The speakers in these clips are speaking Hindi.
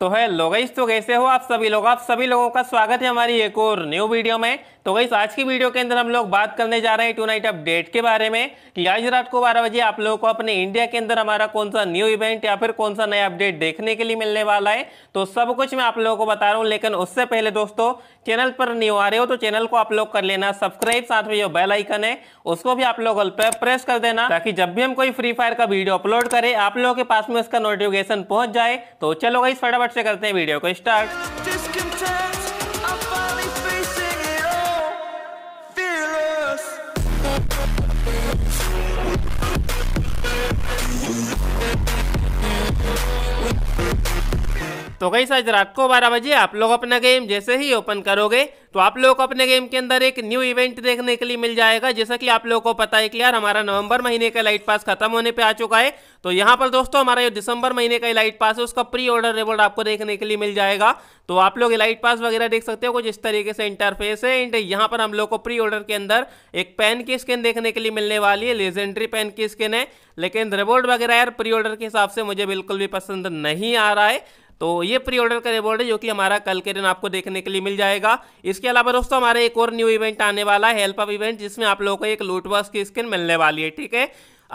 तो है लोगाइस तो कैसे हो आप सभी लोग आप सभी लोगों का स्वागत है हमारी एक और न्यू वीडियो में तो गई आज की वीडियो के अंदर हम लोग बात करने जा रहे हैं टू नाइट अपडेट के बारे में कि आज रात को बारह बजे आप लोगों को अपने इंडिया के अंदर हमारा कौन सा न्यू इवेंट या फिर कौन सा नया अपडेट देखने के लिए मिलने वाला है तो सब कुछ मैं आप लोगों को बता रहा हूँ लेकिन उससे पहले दोस्तों चैनल पर न्यू आ रहे हो तो चैनल को आप लोग कर लेना सब्सक्राइब साथ में जो बेल आइकन है उसको भी आप लोग प्रेस कर देना ताकि जब भी हम कोई फ्री फायर का वीडियो अपलोड करें आप लोगों के पास में उसका नोटिफिकेशन पहुंच जाए तो चलो गई फटाफट फटाफट से करते हैं वीडियो को स्टार्ट तो कई आज रात को बारह बजे आप लोग अपना गेम जैसे ही ओपन करोगे तो आप लोग को अपने गेम के अंदर एक न्यू इवेंट देखने के लिए मिल जाएगा जैसा कि आप लोगों को पता है कि यार हमारा नवंबर महीने का लाइट पास खत्म होने पे आ चुका है तो यहाँ पर दोस्तों हमारा जो दिसंबर महीने का लाइट पास है उसका प्री ऑर्डर रिवॉर्ड आपको देखने के लिए मिल जाएगा तो आप लोग लाइट पास वगैरह देख सकते हो कुछ इस तरीके से इंटरफेस है एंड यहाँ पर हम लोग को प्री ऑर्डर के अंदर एक पेन की स्किन देखने के लिए मिलने वाली है लेजेंड्री पेन की स्किन है लेकिन रिवॉर्ड वगैरह यार प्री ऑर्डर के हिसाब से मुझे बिल्कुल भी पसंद नहीं आ रहा है तो ये प्री ऑर्डर का रिवॉर्ड है जो कि हमारा कल के दिन आपको देखने के लिए मिल जाएगा इसके अलावा दोस्तों हमारा एक और न्यू इवेंट आने वाला है हेल्प अप इवेंट जिसमें आप लोगों को एक लूटवर्स की स्किन मिलने वाली है ठीक है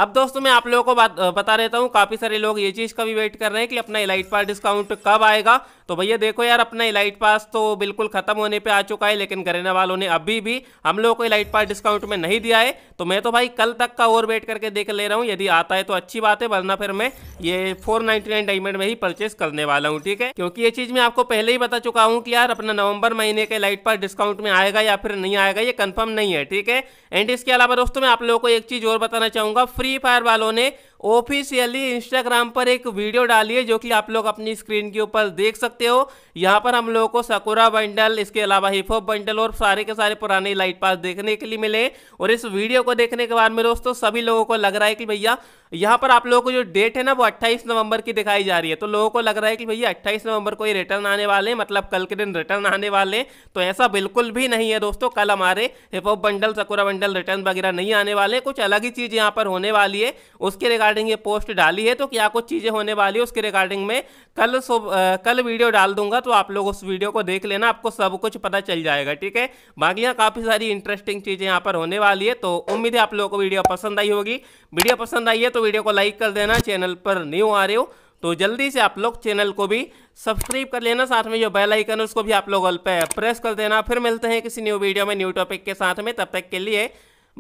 अब दोस्तों मैं आप लोगों को बात बता देता हूँ काफ़ी सारे लोग ये चीज़ का भी वेट कर रहे हैं कि अपना इलाइट पास डिस्काउंट कब आएगा तो भैया देखो यार अपना इलाइट पास तो बिल्कुल ख़त्म होने पे आ चुका है लेकिन गरेना वालों ने अभी भी हम लोगों को इलाइट पास डिस्काउंट में नहीं दिया है तो मैं तो भाई कल तक का और वेट करके देख ले रहा हूँ यदि आता है तो अच्छी बात है वरना फिर मैं ये फोर डायमंड में ही परचेस करने वाला हूँ ठीक है क्योंकि ये चीज़ मैं आपको पहले ही बता चुका हूँ कि यार अपना नवंबर महीने के लाइट पास डिस्काउंट में आएगा या फिर नहीं आएगा ये कन्फर्म नहीं है ठीक है एंड इसके अलावा दोस्तों मैं आप लोगों को एक चीज़ और बताना चाहूँगा फ्री फायर वालों ने ऑफिशियली इंस्टाग्राम पर एक वीडियो डाली है जो कि आप लोग अपनी स्क्रीन के ऊपर देख सकते हो यहाँ पर हम लोगों को सकुरा बंडल इसके अलावा हिप हॉप बंडल और सारे के सारे पुराने लाइट पास देखने के लिए मिले और इस वीडियो को देखने के बाद में दोस्तों सभी लोगों को लग रहा है कि भैया यहाँ पर आप लोगों को जो डेट है ना वो अट्ठाईस नवंबर की दिखाई जा रही है तो लोगों को लग रहा है कि भैया अट्ठाईस नवंबर को ये रिटर्न आने वाले हैं मतलब कल के दिन रिटर्न आने वाले हैं तो ऐसा बिल्कुल भी नहीं है दोस्तों कल हमारे hip hop bundle Sakura bundle return वगैरह नहीं आने वाले कुछ अलग ही चीज़ यहाँ पर होने वाली है उसके रिगार्डिंग ये पोस्ट डाली है तो क्या कुछ चीज़ें होने वाली है उसके रिगार्डिंग में कल सुब कल वीडियो डाल दूंगा तो आप लोग उस वीडियो को देख लेना आपको सब कुछ पता चल जाएगा ठीक है बाकी यहाँ काफ़ी सारी इंटरेस्टिंग चीज़ें यहाँ पर होने वाली है तो उम्मीद है आप लोगों को वीडियो पसंद आई होगी वीडियो पसंद आई है तो वीडियो को लाइक कर देना चैनल पर न्यू आ रहे हो तो जल्दी से आप लोग चैनल को भी सब्सक्राइब कर लेना साथ में जो बेल आइकन है उसको भी आप लोग पे प्रेस कर देना फिर मिलते हैं किसी न्यू वीडियो में न्यू टॉपिक के साथ में तब तक के लिए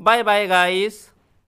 बाय बाय गाइस